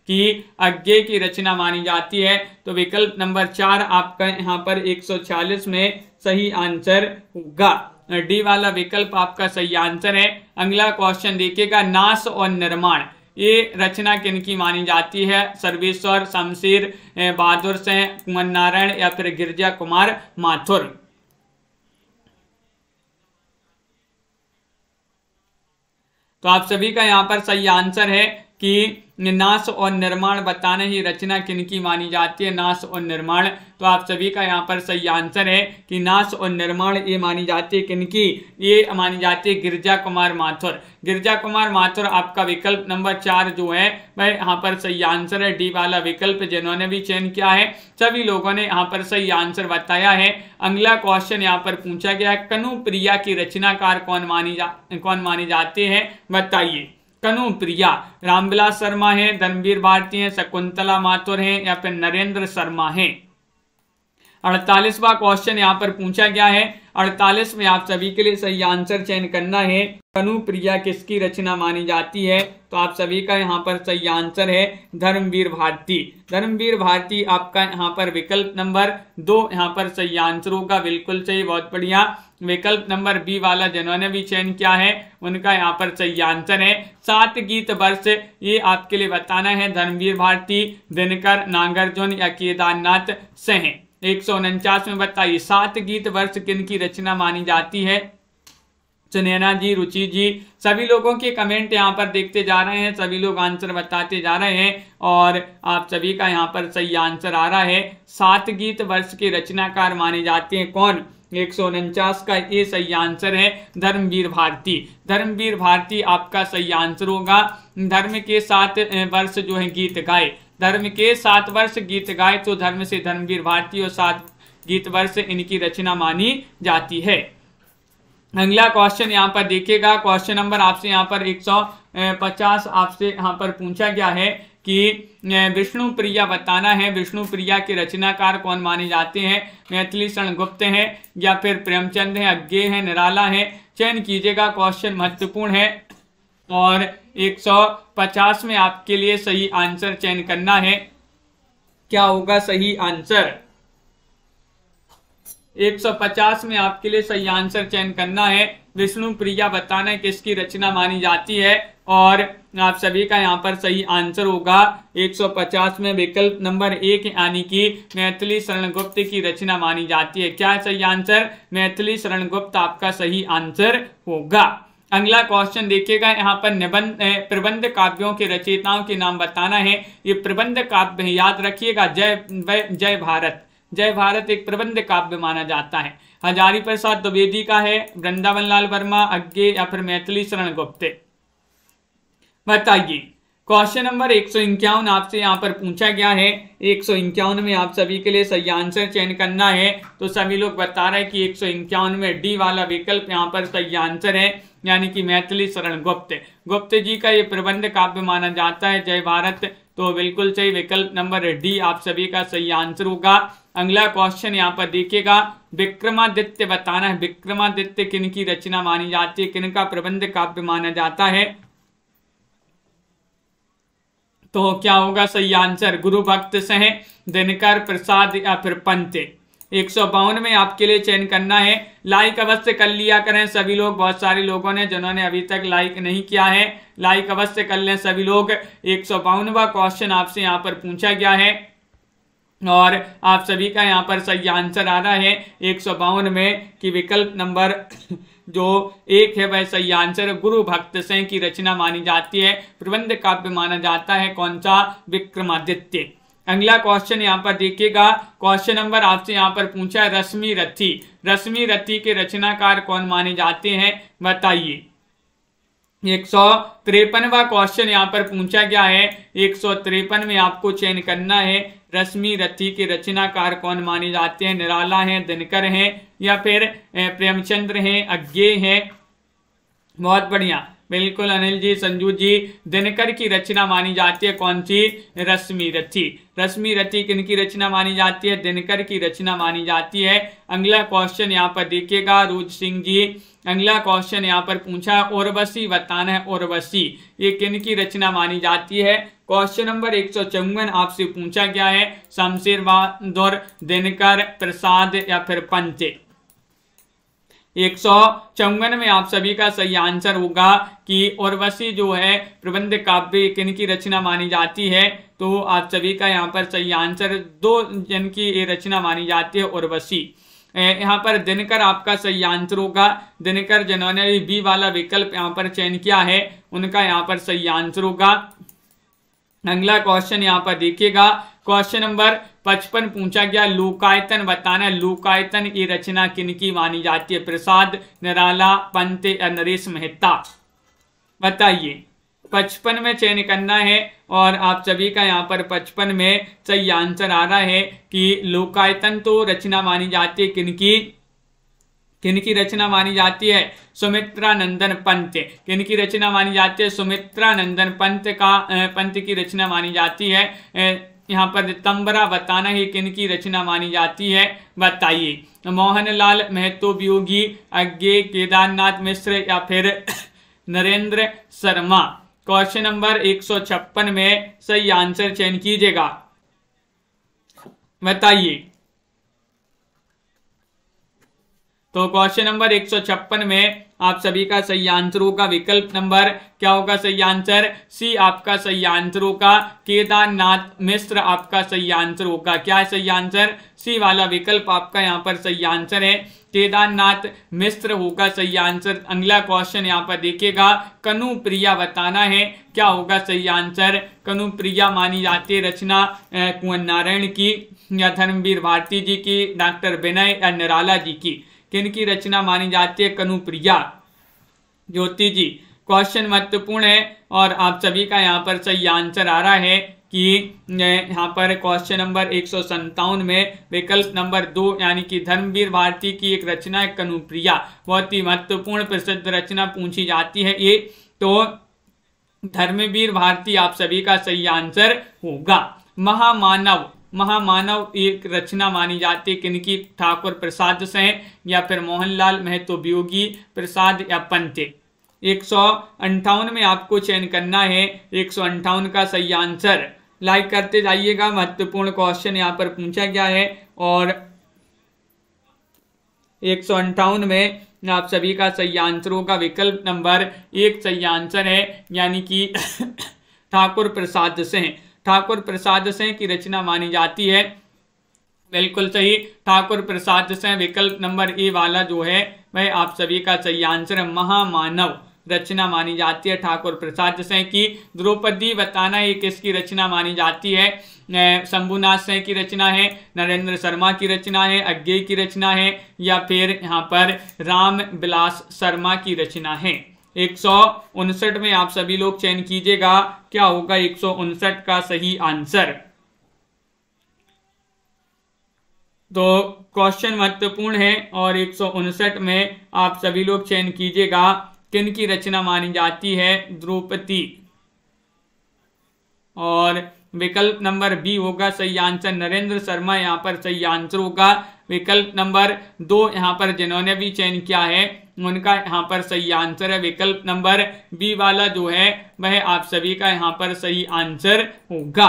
कि अज्ञे की रचना मानी जाती है तो विकल्प नंबर चार आपका यहाँ पर 146 में सही आंसर होगा डी वाला विकल्प आपका सही आंसर है अगला क्वेश्चन देखिएगा नाश और निर्माण ये रचना किनकी मानी जाती है सर्वेश्वर शमशीर बहादुर सिंह कुमार नारायण या फिर गिरजा कुमार माथुर तो आप सभी का यहाँ पर सही आंसर है कि नाश और निर्माण बताने ही रचना किनकी मानी जाती है नाश और निर्माण तो आप सभी का यहाँ पर सही आंसर है कि नाश और निर्माण ये मानी जाती है किनकी ये मानी जाती है गिरजा कुमार माथुर गिरजा कुमार माथुर आपका विकल्प नंबर चार जो है वह यहाँ पर सही आंसर है डी वाला विकल्प जिन्होंने भी चयन किया है सभी लोगों ने यहाँ पर सही आंसर बताया है अगला क्वेश्चन यहाँ पर पूछा गया है कनु प्रिया की रचनाकार कौन मानी जा कौन मानी जाती है बताइए कनु प्रिया रामविलास शर्मा हैं धर्मवीर भारती हैं शकुंतला माथुर हैं या फिर नरेंद्र शर्मा हैं अड़तालीसवा क्वेश्चन यहाँ पर पूछा गया है अड़तालीस में आप सभी के लिए सही आंसर चयन करना है कनुप्रिया किसकी रचना मानी जाती है तो आप सभी का यहाँ पर सही आंसर है धर्मवीर भारती धर्मवीर भारती आपका यहाँ पर विकल्प नंबर दो यहाँ पर सही आंसरों का बिल्कुल सही बहुत बढ़िया विकल्प नंबर बी वाला जिन्होंने भी चयन किया है उनका यहाँ पर सही आंसर है सात गीत वर्ष ये आपके लिए बताना है धर्मवीर भारती दिनकर नागार्जुन या केदारनाथ सह एक सौ उनचास में बताइए सात गीत वर्ष किन की रचना मानी जाती है सुनैना तो जी रुचि जी सभी लोगों के कमेंट यहाँ पर देखते जा रहे हैं सभी लोग आंसर बताते जा रहे हैं और आप सभी का यहाँ पर सही आंसर आ रहा है सात गीत वर्ष के रचनाकार माने जाते हैं कौन एक सौ उनचास का ये सही आंसर है धर्मवीर भारती धर्मवीर भारती आपका सही आंसर होगा धर्म के सात वर्ष जो है गीत गाए धर्म के सात वर्ष गीत गाए तो धर्म से धर्मवीर भारती और सात गीत वर्ष इनकी रचना मानी जाती है अगला क्वेश्चन यहाँ पर देखिएगा क्वेश्चन नंबर आपसे यहाँ पर 150 आपसे यहाँ पर पूछा गया है कि विष्णु प्रिया बताना है विष्णु प्रिया के रचनाकार कौन माने जाते हैं मैथिली शरण गुप्त हैं या फिर प्रेमचंद हैं अज्ञे हैं निराला हैं चयन कीजिएगा क्वेश्चन महत्वपूर्ण है और 150 में आपके लिए सही आंसर चयन करना है क्या होगा सही आंसर 150 में आपके लिए सही आंसर चयन करना है विष्णु प्रिया बताना है किसकी रचना मानी जाती है और आप सभी का यहाँ पर सही आंसर होगा 150 में विकल्प नंबर एक यानी कि मैथिली शरणगुप्त की रचना मानी जाती है क्या सही आंसर मैथिली शरणगुप्त आपका सही आंसर होगा अगला क्वेश्चन देखिएगा यहाँ पर निबंध प्रबंध काव्यों के रचयिताओं के नाम बताना है ये प्रबंध काव्य याद रखिएगा जय जय भारत जय भारत एक प्रबंध काव्य माना जाता है हजारी प्रसाद द्विवेदी का है वृंदावन लाल वर्मा अज्ञे या फिर मैथिली शरण गुप्ते बताइए क्वेश्चन नंबर एक सौ इक्यावन आपसे यहाँ पर पूछा गया है एक सौ इक्यावन में आप सभी के लिए सही आंसर चयन करना है तो सभी लोग बता रहे हैं कि एक सौ इक्यावन में डी वाला विकल्प यहाँ पर सही आंसर है यानी कि मैथिली शरण गुप्त गुप्त जी का ये प्रबंध काव्य माना जाता है जय भारत तो बिल्कुल सही विकल्प नंबर डी आप सभी का सही आंसर होगा अगला क्वेश्चन यहाँ पर देखिएगा विक्रमादित्य बताना है विक्रमादित्य किन की रचना मानी जाती है किन का प्रबंध काव्य माना जाता है तो क्या होगा सही आंसर गुरु भक्त सह दिनकर प्रसाद या फिर पंत एक सौ बावन में आपके लिए चयन करना है लाइक अवश्य कर लिया करें सभी लोग बहुत सारे लोगों ने जिन्होंने अभी तक लाइक नहीं किया है लाइक अवश्य कर लें सभी लोग एक सौ बावनवा क्वेश्चन आपसे यहाँ पर पूछा गया है और आप सभी का यहाँ पर सही आंसर आ रहा है एक सौ बावन में कि विकल्प नंबर जो एक है वह सही आंसर गुरु भक्त सिंह की रचना मानी जाती है प्रबंध काव्य माना जाता है कौन सा विक्रमादित्य अगला क्वेश्चन यहाँ पर देखिएगा क्वेश्चन नंबर आपसे यहाँ पर पूछा है रश्मि रथी रश्मि रथी के रचनाकार कौन माने जाते हैं बताइए एक सौ त्रेपनवा क्वेश्चन यहाँ पर पूछा गया है एक सौ त्रेपन में आपको चयन करना है रश्मि रथी के रचनाकार कौन माने जाते हैं निराला हैं दिनकर हैं या फिर प्रेमचंद्र हैं अज्ञे हैं बहुत बढ़िया बिल्कुल अनिल जी संजू जी दिनकर की रचना मानी जाती है कौन सी रश्मि रथी रश्मि रथी किन की रचना मानी जाती है दिनकर की रचना मानी जाती है अगला क्वेश्चन यहाँ पर देखिएगा रोज सिंह जी अगला क्वेश्चन यहाँ पर पूछा है उर्वशी बताना है उर्वशी ये किन की रचना मानी जाती है क्वेश्चन नंबर एक सौ चौवन आपसे पूछा गया है शमशेर बहादुर दिनकर प्रसाद या फिर पंचे एक सौ चौवन में आप सभी का सही आंसर होगा कि उर्वशी जो है प्रबंध काव्य किन की रचना मानी जाती है तो आप सभी का यहाँ पर सही आंसर दो जन की ये रचना मानी जाती है उर्वशी यहाँ पर दिनकर आपका सही आंसर होगा दिनकर जिन्होंने बी वाला विकल्प यहाँ पर चयन किया है उनका यहाँ पर सही आंसर होगा अगला क्वेश्चन यहाँ पर देखिएगा क्वेश्चन नंबर पचपन पूछा गया लोकायतन बताना लोकायतन की रचना किनकी मानी जाती है प्रसाद निराला पंत या नरेश मेहता बताइए पचपन में चयन करना है और आप सभी का यहाँ पर पचपन में सही आंसर आ रहा है कि लोकायतन तो रचना मानी जाती है किनकी किनकी रचना मानी जाती है सुमित्रा नंदन पंत किनकी रचना मानी जाती है सुमित्रा नंदन पंत का पंत की रचना मानी जाती है यहाँ पर रितंबरा बताना ही किन की रचना मानी जाती है बताइए मोहनलाल महतो वियोगी अज्ञे केदारनाथ मिश्र या फिर नरेंद्र शर्मा क्वेश्चन नंबर 156 में सही आंसर चयन कीजिएगा बताइए तो क्वेश्चन नंबर 156 में आप सभी का सही आंसर होगा विकल्प नंबर क्या होगा सही आंसर सी आपका सही आंसर होगा केदारनाथ मिश्र आपका सही आंसर होगा क्या है सही आंसर सी वाला विकल्प आपका यहाँ पर सही आंसर है केदारनाथ मिश्र होगा सही आंसर अगला क्वेश्चन यहाँ पर देखिएगा कनु प्रिया बताना है क्या होगा सही आंसर कनु प्रिया मानी जाती है रचना कुंवर नारायण की या धर्मवीर भारती जी की डॉक्टर विनय या निराला जी की किन की रचना मानी जाती है कनुप्रिया ज्योति जी क्वेश्चन महत्वपूर्ण है और आप सभी का यहाँ पर सही आंसर आ रहा है कि यहाँ पर क्वेश्चन नंबर एक में विकल्प नंबर दो यानी कि धर्मवीर भारती की एक रचना है कनुप्रिया बहुत ही महत्वपूर्ण प्रसिद्ध रचना पूछी जाती है ये तो धर्मवीर भारती आप सभी का सही आंसर होगा महामानव महामानव एक रचना मानी जाती है किनकी ठाकुर प्रसाद सेन या फिर मोहनलाल महतो प्रसाद या पंते एक सौ अंठावन में आपको चयन करना है एक सौ अंठावन का सही आंसर लाइक करते जाइएगा महत्वपूर्ण क्वेश्चन यहाँ पर पूछा गया है और एक सौ अंठावन में आप सभी का सही आंसरों का विकल्प नंबर एक सही आंसर है यानी कि ठाकुर प्रसाद से ठाकुर प्रसाद सिंह की रचना मानी जाती है बिल्कुल सही ठाकुर प्रसाद सिंह विकल्प नंबर ए वाला जो है वह आप सभी का सही आंसर है महामानव रचना मानी जाती है ठाकुर प्रसाद सिंह की द्रौपदी बताना ये किसकी रचना मानी जाती है शंभुनाथ सिंह की रचना है नरेंद्र शर्मा की रचना है अज्ञे की रचना है या फिर यहाँ पर राम बिलास शर्मा की रचना है एक में आप सभी लोग चयन कीजिएगा क्या होगा एक का सही आंसर तो क्वेश्चन महत्वपूर्ण है और एक में आप सभी लोग चयन कीजिएगा किन की रचना मानी जाती है द्रौपदी और विकल्प नंबर बी होगा सही आंसर नरेंद्र शर्मा यहाँ पर सही आंसर होगा विकल्प नंबर दो यहाँ पर जिन्होंने भी चयन किया है उनका यहाँ पर सही आंसर है विकल्प नंबर बी वाला जो है वह आप सभी का यहाँ पर सही आंसर होगा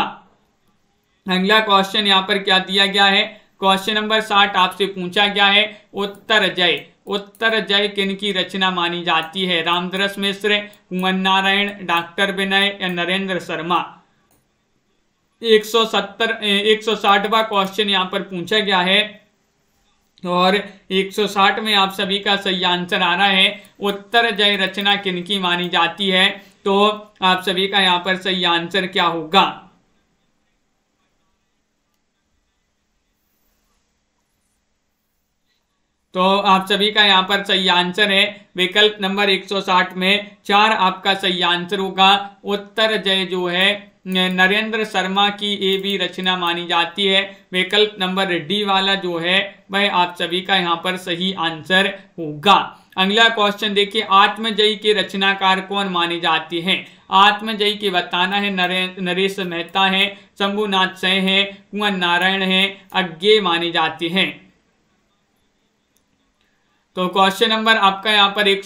अगला क्वेश्चन यहाँ पर क्या दिया गया है क्वेश्चन नंबर साठ आपसे पूछा गया है उत्तर जय उत्तर जय किन की रचना मानी जाती है रामदरस मिश्र कुमन नारायण डॉक्टर विनय या नरेंद्र शर्मा 170 सौ क्वेश्चन यहाँ पर पूछा गया है और 160 में आप सभी का सही आंसर आ रहा है उत्तर जय रचना किनकी मानी जाती है तो आप सभी का यहाँ पर सही आंसर क्या होगा तो आप सभी का यहाँ पर सही आंसर है विकल्प नंबर 160 में चार आपका सही आंसर होगा उत्तर जय जो है नरेंद्र शर्मा की ये भी रचना मानी जाती है विकल्प नंबर डी वाला जो है वह आप सभी का यहाँ पर सही आंसर होगा अगला क्वेश्चन देखिए आत्मजयी के रचनाकार कौन माने जाते हैं आत्मजयी के बताना है नरेश मेहता है शंभुनाथ सिंह है कुंवर नारायण है अज्ञे माने जाते हैं तो क्वेश्चन नंबर आपका यहाँ पर एक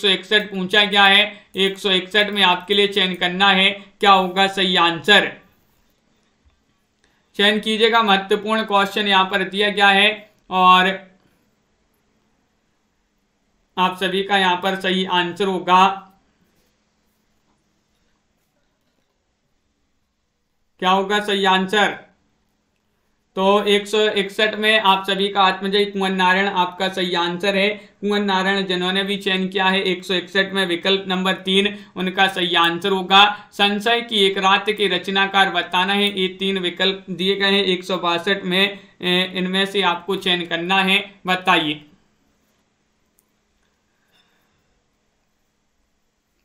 पूछा गया है एक में आपके लिए चयन करना है क्या होगा सही आंसर चयन कीजिएगा महत्वपूर्ण क्वेश्चन यहां पर दिया गया है और आप सभी का यहां पर सही आंसर होगा क्या होगा सही आंसर तो एक सौ इकसठ में आप सभी का आत्मजय कुंवर नारायण आपका सही आंसर है कुंवर नारायण जिन्होंने भी चयन किया है एक सौ इकसठ में विकल्प नंबर तीन उनका सही आंसर होगा संशय की एक रात के रचनाकार बताना है ये तीन विकल्प दिए गए हैं एक सौ बासठ में इनमें से आपको चयन करना है बताइए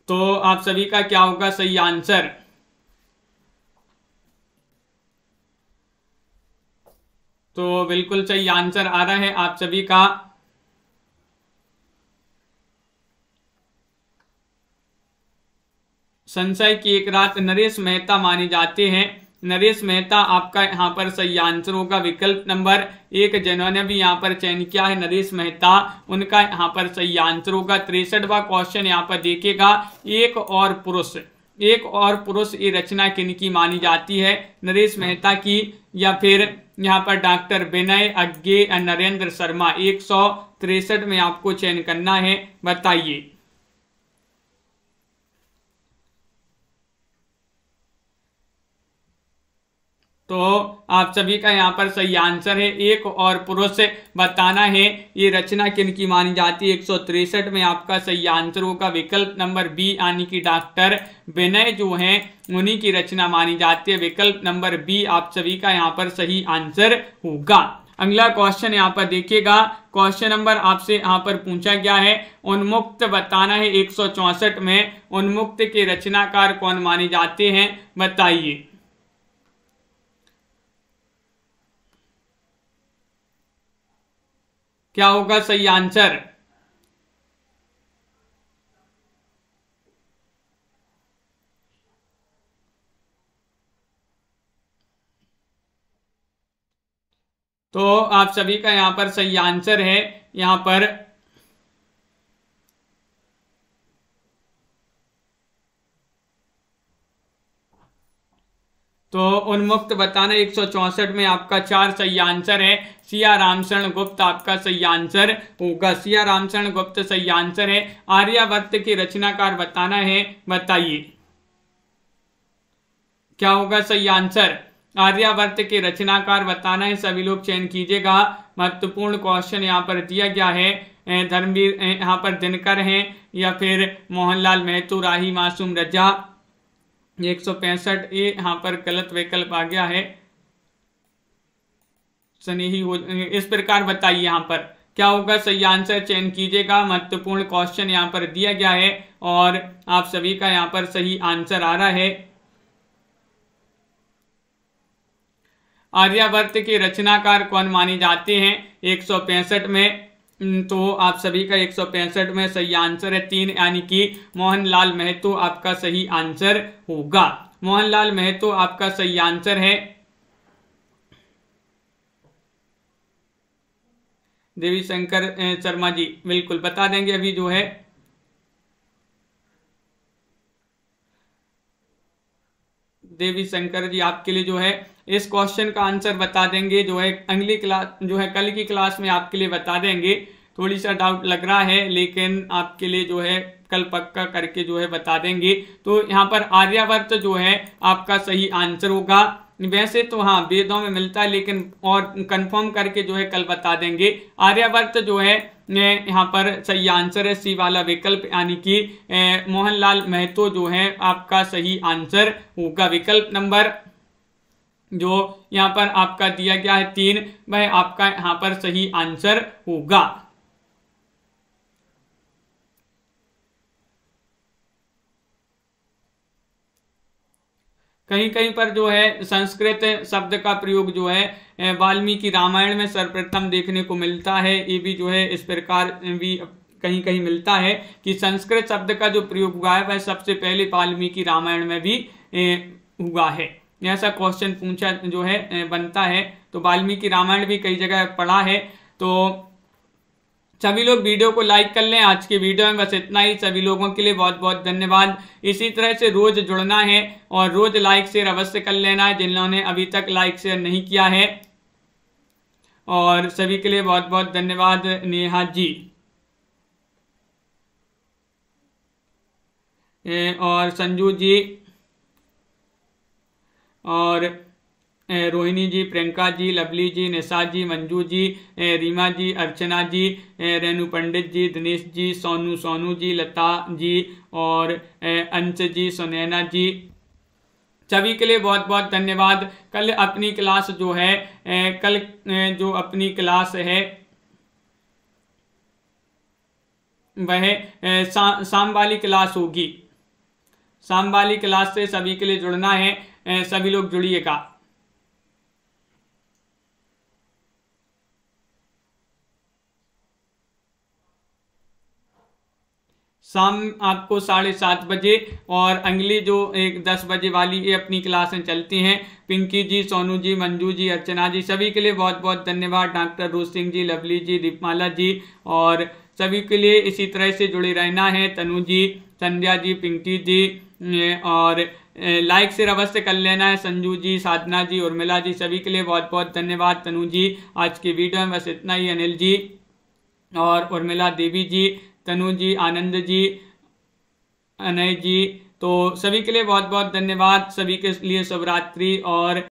तो आप सभी का क्या होगा सही आंसर तो बिल्कुल सही आंसर आ रहा है आप सभी का संशय की एक रात नरेश मेहता माने जाते हैं नरेश मेहता आपका यहाँ पर सही आंसर होगा विकल्प नंबर एक जिन्होंने भी यहाँ पर चयन किया है नरेश मेहता उनका यहाँ पर सही आंसर होगा तिरसठवा क्वेश्चन यहाँ पर देखेगा एक और पुरुष एक और पुरुष ये रचना किनकी मानी जाती है नरेश मेहता की या फिर यहाँ पर डॉक्टर विनय अज्ञे नरेंद्र शर्मा एक सौ तिरसठ में आपको चयन करना है बताइए तो आप सभी का यहाँ पर सही आंसर है एक और पुरुष बताना है ये रचना किन की मानी जाती है एक में आपका सही आंसर होगा विकल्प नंबर बी यानी कि डॉक्टर विनय जो हैं उन्हीं की रचना मानी जाती है विकल्प नंबर बी आप सभी का यहाँ पर सही आंसर होगा अगला क्वेश्चन यहाँ पर देखिएगा क्वेश्चन नंबर आपसे यहाँ पर पूछा गया है उन्मुक्त बताना है एक में उन्मुक्त के रचनाकार कौन माने जाते हैं बताइए क्या होगा सही आंसर तो आप सभी का यहां पर सही आंसर है यहां पर तो उन्मुक्त बताना एक में आपका चार सही आंसर है सिया रामचरण गुप्त आपका सही आंसर होगा सिया रामचरण गुप्त सही आंसर है आर्यावर्त की रचनाकार बताना है बताइए क्या होगा सही आंसर आर्यावर्त के रचनाकार बताना है सभी लोग चयन कीजिएगा महत्वपूर्ण क्वेश्चन यहाँ पर दिया गया है धर्मवीर यहाँ पर दिनकर हैं या फिर मोहनलाल मेहतू राही मासूम रजा एक सौ पैंसठ ए यहाँ पर गलत विकल्प आ गया है सनेही हो इस प्रकार बताइए यहाँ पर क्या होगा सही आंसर चयन कीजिएगा महत्वपूर्ण क्वेश्चन यहाँ पर दिया गया है और आप सभी का यहाँ पर सही आंसर आ रहा है आर्यावर्त के रचनाकार कौन माने जाते हैं एक में तो आप सभी का एक में सही आंसर है तीन यानी कि मोहनलाल महतो आपका सही आंसर होगा मोहनलाल महतो आपका सही आंसर है देवी शंकर शर्मा जी बिल्कुल बता देंगे अभी जो है देवी शंकर जी आपके लिए जो है इस क्वेश्चन का आंसर बता देंगे जो है अगली क्लास जो है कल की क्लास में आपके लिए बता देंगे थोड़ी सा डाउट लग रहा है लेकिन आपके लिए जो है कल पक्का करके जो है बता देंगे तो यहाँ पर आर्यावर्त जो है आपका सही आंसर होगा वैसे तो हाँ वेदों में मिलता है लेकिन और कंफर्म करके जो है कल बता देंगे आर्यावर्त जो है यहाँ पर सही आंसर है सी वाला विकल्प यानी कि मोहनलाल महतो जो है आपका सही आंसर होगा विकल्प नंबर जो यहाँ पर आपका दिया गया है तीन वह आपका यहाँ पर सही आंसर होगा कहीं कहीं पर जो है संस्कृत शब्द का प्रयोग जो है वाल्मीकि रामायण में सर्वप्रथम देखने को मिलता है ये भी जो है इस प्रकार भी कहीं कहीं मिलता है कि संस्कृत शब्द का जो प्रयोग हुआ है वह सबसे पहले वाल्मीकि रामायण में भी हुआ है ऐसा क्वेश्चन पूछा जो है बनता है तो वाल्मीकि रामायण भी कई जगह पढ़ा है तो सभी लोग वीडियो को लाइक कर लें आज की वीडियो में बस इतना ही सभी लोगों के लिए बहुत बहुत धन्यवाद इसी तरह से रोज़ जुड़ना है और रोज़ लाइक शेयर अवश्य कर लेना है जिन्होंने अभी तक लाइक शेयर नहीं किया है और सभी के लिए बहुत बहुत धन्यवाद नेहा जी और संजू जी और रोहिणी जी प्रियंका जी लवली जी निशा जी मंजू जी रीमा जी अर्चना जी रेणु पंडित जी दिनेश जी सोनू सोनू जी लता जी और अंश जी सुनैना जी सभी के लिए बहुत बहुत धन्यवाद कल अपनी क्लास जो है कल जो अपनी क्लास है वह सा, शाम वाली क्लास होगी शाम वाली क्लास से सभी के लिए जुड़ना है सभी लोग जुड़िएगा शाम आपको साढ़े सात बजे और अगली जो एक दस बजे वाली ये अपनी क्लासें चलती हैं पिंकी जी सोनू जी मंजू जी अर्चना जी सभी के लिए बहुत बहुत धन्यवाद डॉक्टर रोज सिंह जी लवली जी दीपमाला जी और सभी के लिए इसी तरह से जुड़े रहना है तनु जी संध्या जी पिंकी जी और लाइक से अवश्य कर लेना है संजू जी साधना जी उर्मिला जी सभी के लिए बहुत बहुत धन्यवाद तनु जी आज की वीडियो में बस इतना ही अनिल जी और उर्मिला देवी जी तनु जी आनंद जी अनय जी तो सभी के लिए बहुत बहुत धन्यवाद सभी के लिए शिवरात्रि और